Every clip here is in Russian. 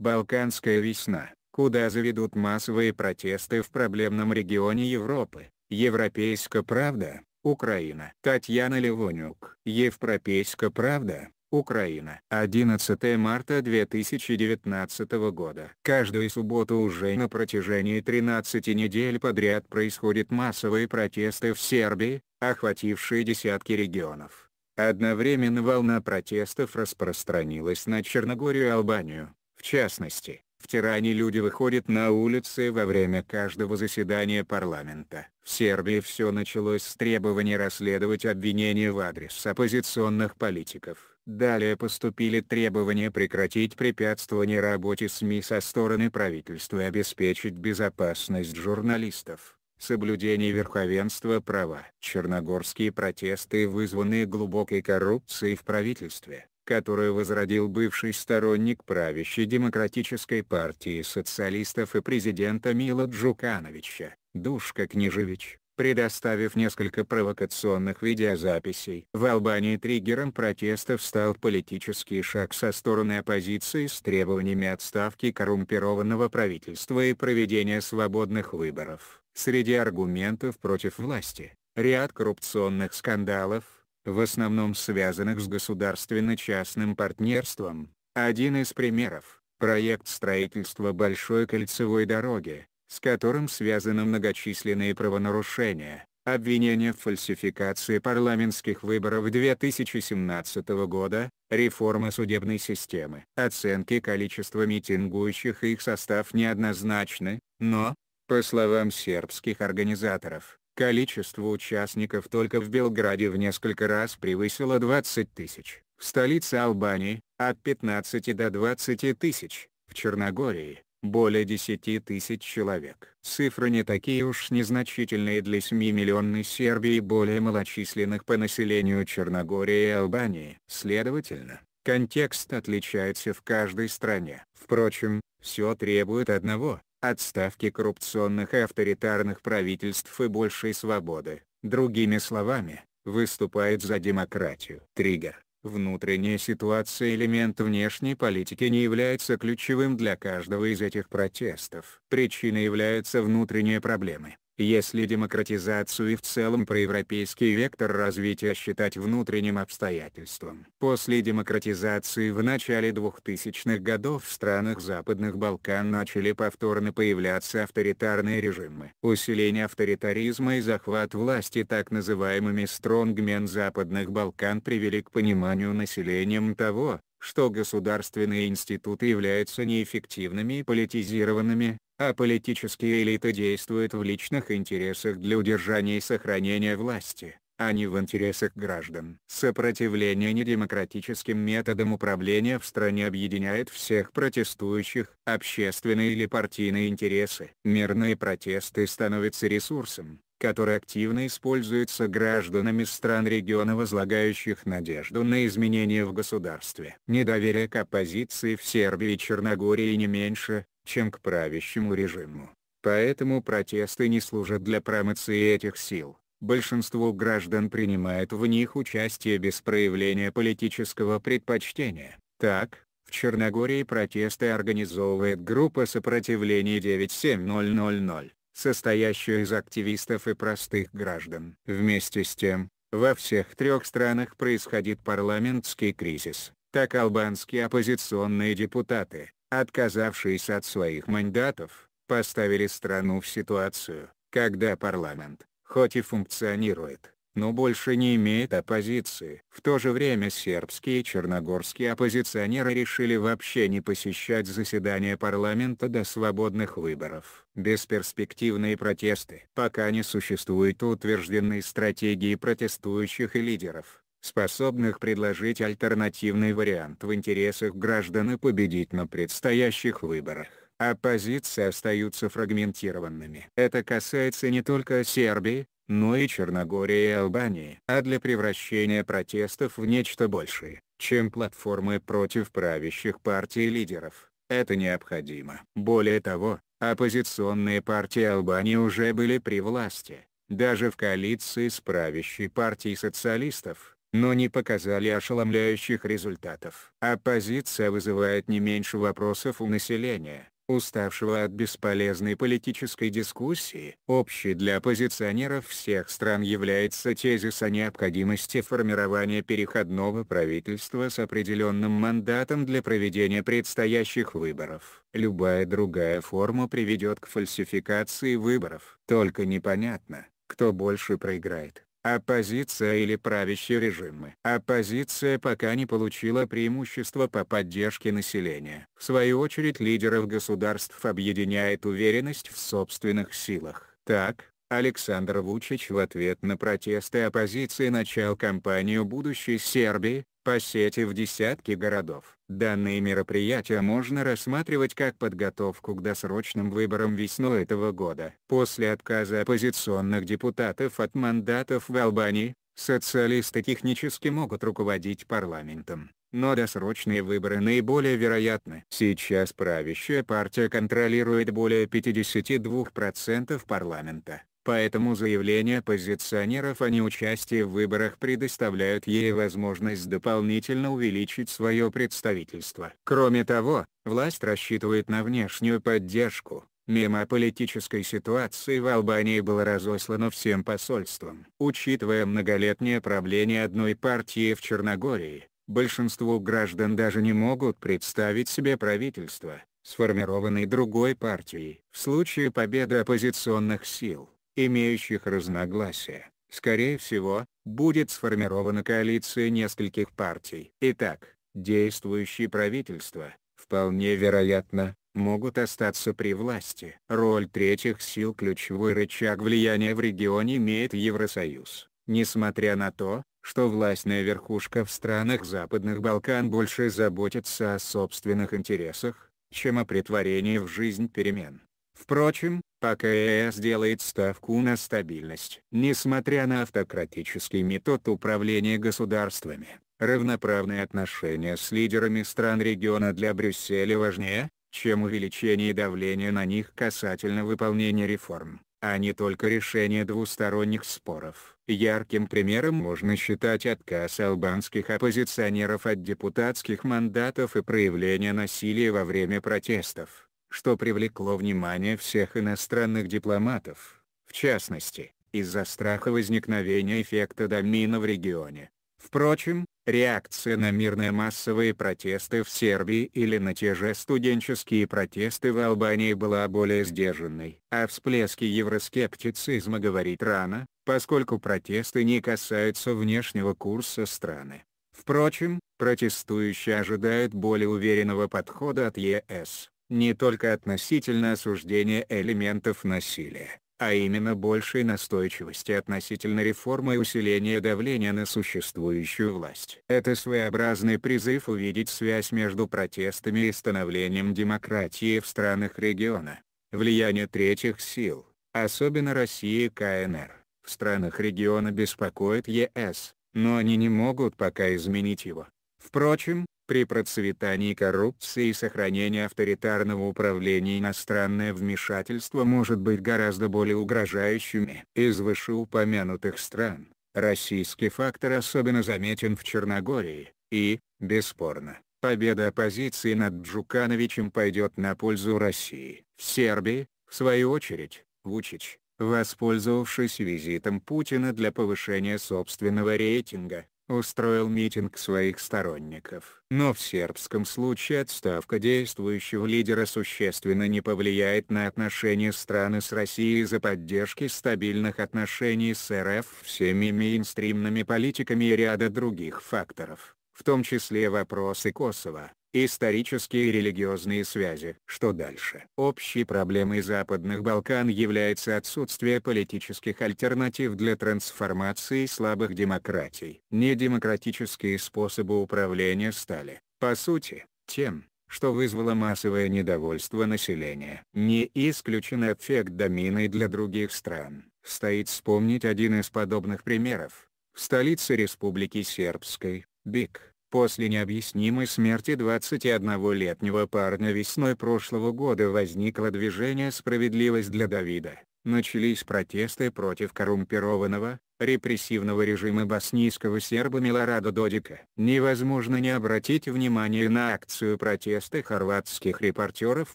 «Балканская весна», куда заведут массовые протесты в проблемном регионе Европы, «Европейская правда», Украина. Татьяна Левонюк. Европейская правда. Украина. 11 марта 2019 года. Каждую субботу уже на протяжении 13 недель подряд происходят массовые протесты в Сербии, охватившие десятки регионов. Одновременно волна протестов распространилась на Черногорию и Албанию. В частности, в Тиране люди выходят на улицы во время каждого заседания парламента. В Сербии все началось с требования расследовать обвинения в адрес оппозиционных политиков. Далее поступили требования прекратить препятствование работе СМИ со стороны правительства и обеспечить безопасность журналистов соблюдение верховенства права. Черногорские протесты вызваны глубокой коррупцией в правительстве которую возродил бывший сторонник правящей Демократической партии социалистов и президента Мила Джукановича, Душка Княжевич, предоставив несколько провокационных видеозаписей. В Албании триггером протестов стал политический шаг со стороны оппозиции с требованиями отставки коррумпированного правительства и проведения свободных выборов. Среди аргументов против власти – ряд коррупционных скандалов – в основном связанных с государственно-частным партнерством. Один из примеров – проект строительства большой кольцевой дороги, с которым связаны многочисленные правонарушения, обвинения в фальсификации парламентских выборов 2017 года, реформа судебной системы. Оценки количества митингующих и их состав неоднозначны, но, по словам сербских организаторов, Количество участников только в Белграде в несколько раз превысило 20 тысяч, в столице Албании – от 15 до 20 тысяч, в Черногории – более 10 тысяч человек. Цифры не такие уж незначительные для 7-миллионной Сербии и более малочисленных по населению Черногории и Албании. Следовательно, контекст отличается в каждой стране. Впрочем, все требует одного отставки коррупционных и авторитарных правительств и большей свободы, другими словами, выступает за демократию. Триггер. Внутренняя ситуация элемент внешней политики не является ключевым для каждого из этих протестов. Причиной являются внутренние проблемы, если демократизацию и в целом проевропейский вектор развития считать внутренним обстоятельством. После демократизации в начале 2000-х годов в странах Западных Балкан начали повторно появляться авторитарные режимы. Усиление авторитаризма и захват власти так называемыми стронгмен Западных Балкан привели к пониманию населением того, что государственные институты являются неэффективными и политизированными, а политические элиты действуют в личных интересах для удержания и сохранения власти, а не в интересах граждан. Сопротивление недемократическим методам управления в стране объединяет всех протестующих, общественные или партийные интересы. Мирные протесты становятся ресурсом, который активно используется гражданами стран региона возлагающих надежду на изменения в государстве. Недоверие к оппозиции в Сербии и Черногории не меньше, чем к правящему режиму. Поэтому протесты не служат для промоции этих сил. Большинство граждан принимает в них участие без проявления политического предпочтения. Так, в Черногории протесты организовывает группа сопротивления 97000 состоящую из активистов и простых граждан. Вместе с тем, во всех трех странах происходит парламентский кризис. Так албанские оппозиционные депутаты, отказавшиеся от своих мандатов, поставили страну в ситуацию, когда парламент, хоть и функционирует, но больше не имеет оппозиции. В то же время сербские и черногорские оппозиционеры решили вообще не посещать заседания парламента до свободных выборов. Бесперспективные протесты. Пока не существует утвержденной стратегии протестующих и лидеров, способных предложить альтернативный вариант в интересах граждан и победить на предстоящих выборах оппозиции остаются фрагментированными. Это касается не только Сербии, но и Черногории и Албании. А для превращения протестов в нечто большее, чем платформы против правящих партий и лидеров, это необходимо. Более того, оппозиционные партии Албании уже были при власти, даже в коалиции с правящей партией социалистов, но не показали ошеломляющих результатов. Оппозиция вызывает не меньше вопросов у населения уставшего от бесполезной политической дискуссии. Общий для оппозиционеров всех стран является тезис о необходимости формирования переходного правительства с определенным мандатом для проведения предстоящих выборов. Любая другая форма приведет к фальсификации выборов. Только непонятно, кто больше проиграет. Оппозиция или правящие режимы. Оппозиция пока не получила преимущества по поддержке населения. В свою очередь лидеров государств объединяет уверенность в собственных силах. Так, Александр Вучич в ответ на протесты оппозиции начал кампанию будущей Сербии, посетив десятки городов. Данные мероприятия можно рассматривать как подготовку к досрочным выборам весной этого года. После отказа оппозиционных депутатов от мандатов в Албании, социалисты технически могут руководить парламентом. Но досрочные выборы наиболее вероятны. Сейчас правящая партия контролирует более 52% парламента. Поэтому заявления оппозиционеров о неучастии в выборах предоставляют ей возможность дополнительно увеличить свое представительство. Кроме того, власть рассчитывает на внешнюю поддержку. Мимо о политической ситуации в Албании было разослано всем посольствам. Учитывая многолетнее правление одной партии в Черногории, большинству граждан даже не могут представить себе правительство, сформированное другой партией. В случае победы оппозиционных сил, имеющих разногласия, скорее всего, будет сформирована коалиция нескольких партий. Итак, действующие правительства, вполне вероятно, могут остаться при власти. Роль третьих сил ключевой рычаг влияния в регионе имеет Евросоюз. Несмотря на то, что властная верхушка в странах Западных Балкан больше заботится о собственных интересах, чем о притворении в жизнь перемен. Впрочем, пока ЕС делает ставку на стабильность. Несмотря на автократический метод управления государствами, равноправные отношения с лидерами стран региона для Брюсселя важнее, чем увеличение давления на них касательно выполнения реформ, а не только решение двусторонних споров. Ярким примером можно считать отказ албанских оппозиционеров от депутатских мандатов и проявление насилия во время протестов что привлекло внимание всех иностранных дипломатов, в частности, из-за страха возникновения эффекта домина в регионе. Впрочем, реакция на мирные массовые протесты в Сербии или на те же студенческие протесты в Албании была более сдержанной. О а всплеске евроскептицизма говорить рано, поскольку протесты не касаются внешнего курса страны. Впрочем, протестующие ожидают более уверенного подхода от ЕС не только относительно осуждения элементов насилия, а именно большей настойчивости относительно реформы и усиления давления на существующую власть. Это своеобразный призыв увидеть связь между протестами и становлением демократии в странах региона. Влияние третьих сил, особенно России и КНР, в странах региона беспокоит ЕС, но они не могут пока изменить его. Впрочем, при процветании коррупции и сохранении авторитарного управления иностранное вмешательство может быть гораздо более угрожающими. Из вышеупомянутых стран, российский фактор особенно заметен в Черногории, и, бесспорно, победа оппозиции над Джукановичем пойдет на пользу России. В Сербии, в свою очередь, Вучич, воспользовавшись визитом Путина для повышения собственного рейтинга, устроил митинг своих сторонников. Но в сербском случае отставка действующего лидера существенно не повлияет на отношения страны с Россией из-за поддержки стабильных отношений с РФ всеми мейнстримными политиками и ряда других факторов в том числе вопросы Косово. Исторические и религиозные связи. Что дальше? Общей проблемой Западных Балкан является отсутствие политических альтернатив для трансформации слабых демократий. Недемократические способы управления стали, по сути, тем, что вызвало массовое недовольство населения. Не исключен эффект домины для других стран. Стоит вспомнить один из подобных примеров. В столице Республики Сербской, Бик, После необъяснимой смерти 21-летнего парня весной прошлого года возникло движение «Справедливость для Давида». Начались протесты против коррумпированного, репрессивного режима боснийского серба Милорада Додика. Невозможно не обратить внимание на акцию протеста хорватских репортеров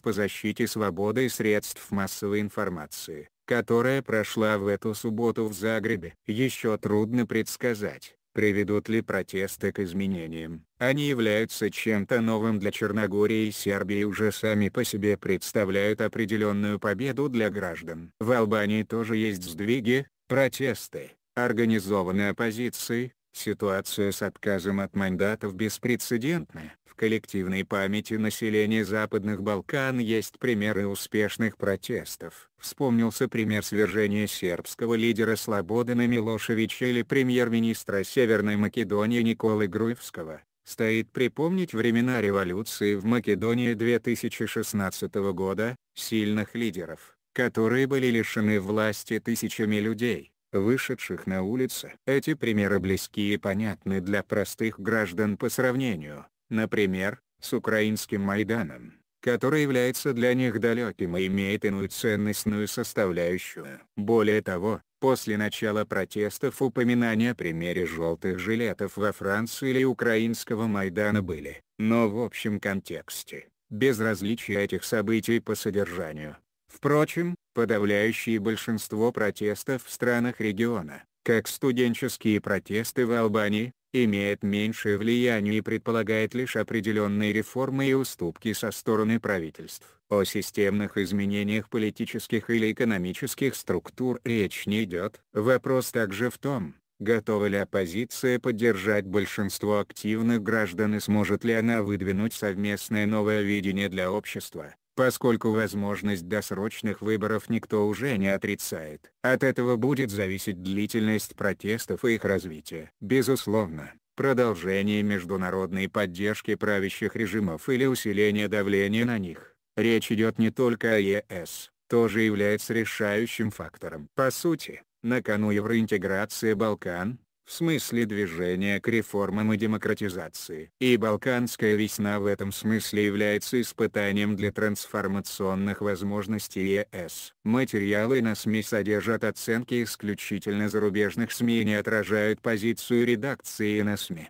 по защите свободы и средств массовой информации, которая прошла в эту субботу в Загребе. Еще трудно предсказать, Приведут ли протесты к изменениям? Они являются чем-то новым для Черногории и Сербии уже сами по себе представляют определенную победу для граждан. В Албании тоже есть сдвиги, протесты, организованные оппозиции, ситуация с отказом от мандатов беспрецедентная коллективной памяти населения Западных Балкан есть примеры успешных протестов. Вспомнился пример свержения сербского лидера Слободана Милошевича или премьер-министра Северной Македонии Николы Груевского. Стоит припомнить времена революции в Македонии 2016 года, сильных лидеров, которые были лишены власти тысячами людей вышедших на улицы. Эти примеры близки и понятны для простых граждан по сравнению например, с украинским Майданом, который является для них далеким и имеет иную ценностную составляющую. Более того, после начала протестов упоминания о примере желтых жилетов во Франции или украинского Майдана были, но в общем контексте, без различия этих событий по содержанию. Впрочем, подавляющее большинство протестов в странах региона, как студенческие протесты в Албании, имеет меньшее влияние и предполагает лишь определенные реформы и уступки со стороны правительств. О системных изменениях политических или экономических структур речь не идет. Вопрос также в том, готова ли оппозиция поддержать большинство активных граждан и сможет ли она выдвинуть совместное новое видение для общества поскольку возможность досрочных выборов никто уже не отрицает. От этого будет зависеть длительность протестов и их развитие. Безусловно, продолжение международной поддержки правящих режимов или усиление давления на них. Речь идет не только о ЕС, тоже является решающим фактором. По сути, на кону евроинтеграция Балкан, в смысле движения к реформам и демократизации. И Балканская весна в этом смысле является испытанием для трансформационных возможностей ЕС. Материалы на СМИ содержат оценки исключительно зарубежных СМИ и не отражают позицию редакции на СМИ.